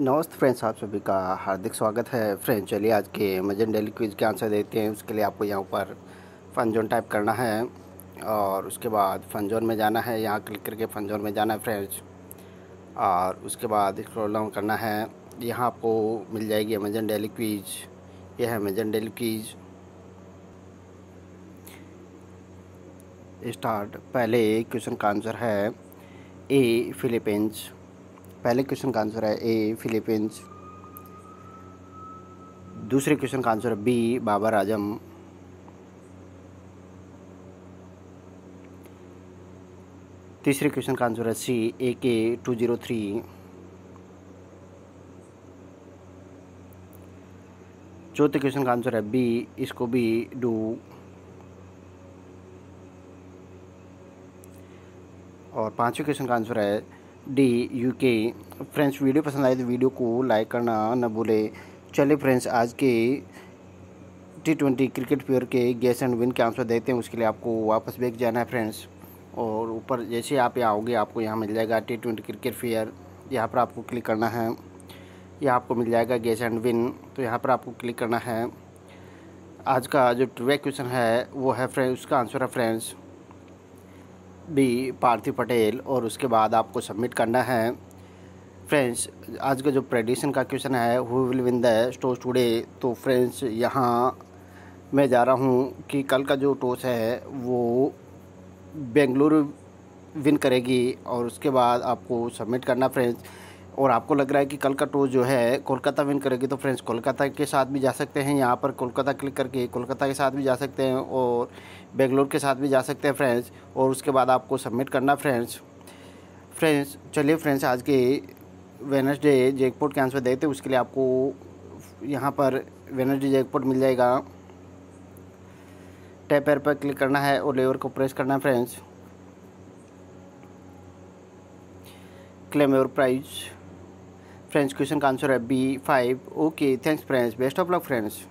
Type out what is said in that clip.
नमस्ते फ्रेंड्स आप सभी का हार्दिक स्वागत है फ्रेंड्स चलिए आज के मजन डेली क्विज के आंसर देते हैं उसके लिए आपको यहाँ पर फन जोन टाइप करना है और उसके बाद फन जोन में जाना है यहाँ क्लिक करके फन जोन में जाना है फ्रेंड्स और उसके बाद स्क्रॉल डाउन करना है यहाँ आपको मिल जाएगी अमेजन डेली क्विज यह है अमेजन डेली क्विज स्टार्ट पहले क्वेश्चन का आंसर है ए फिलीपींस पहले क्वेश्चन का आंसर है ए फिलीपींस दूसरे क्वेश्चन का आंसर बी बाबर आजम तीसरे क्वेश्चन का आंसर है C A K two zero three चौथे क्वेश्चन का आंसर है बी इसको बी डू और पांचवें क्वेश्चन का आंसर है D U K friends video पसंद आए तो वीडियो को लाइक करना न भूलें चले फ्रेंड्स आज के टी ट्वेंटी क्रिकेट प्लेयर के गैस एंड विन के आंसर देखते हैं उसके लिए आपको वापस बैक जाना है फ्रेंड्स और ऊपर जैसे आप यहाँ आओगे आपको यहाँ मिल जाएगा टी ट्वेंटी क्रिकेट फेयर यहाँ पर आपको क्लिक करना है यहाँ आपको मिल जाएगा गैस एंड विन तो यहाँ पर आपको क्लिक करना है आज का जो ट्रिवे क्वेश्चन है वो है फ्रेंड्स उसका आंसर है फ्रेंड्स भी पार्थिव पटेल और उसके बाद आपको सबमिट करना है फ्रेंड्स आज का जो प्रेडिशन का क्वेश्चन है who will win the toss today तो फ्रेंड्स यहाँ मैं जा रहा हूँ कि कल का जो टोस है वो बेंगलुरु विन करेगी और उसके बाद आपको सबमिट करना फ्रेंड्स और आपको लग रहा है कि कल का टूर जो है कोलकाता विन करेगी तो फ्रेंड्स कोलकाता के साथ भी जा सकते हैं यहाँ पर कोलकाता क्लिक करके कोलकाता के साथ भी जा सकते हैं और बेंगलोर के साथ भी जा सकते हैं फ्रेंड्स और उसके बाद आपको सबमिट करना फ्रेंड्स फ्रेंड्स चलिए फ्रेंड्स आज के वेनसडे जैकपोर्ट के आंसर देते उसके लिए आपको यहाँ पर वेनसडे जैकपोर्ट मिल जाएगा टैप एयर पर क्लिक करना है और लेवर को प्रेस करना है friends claim your prize friends question का आंसर है B five okay thanks friends best of luck friends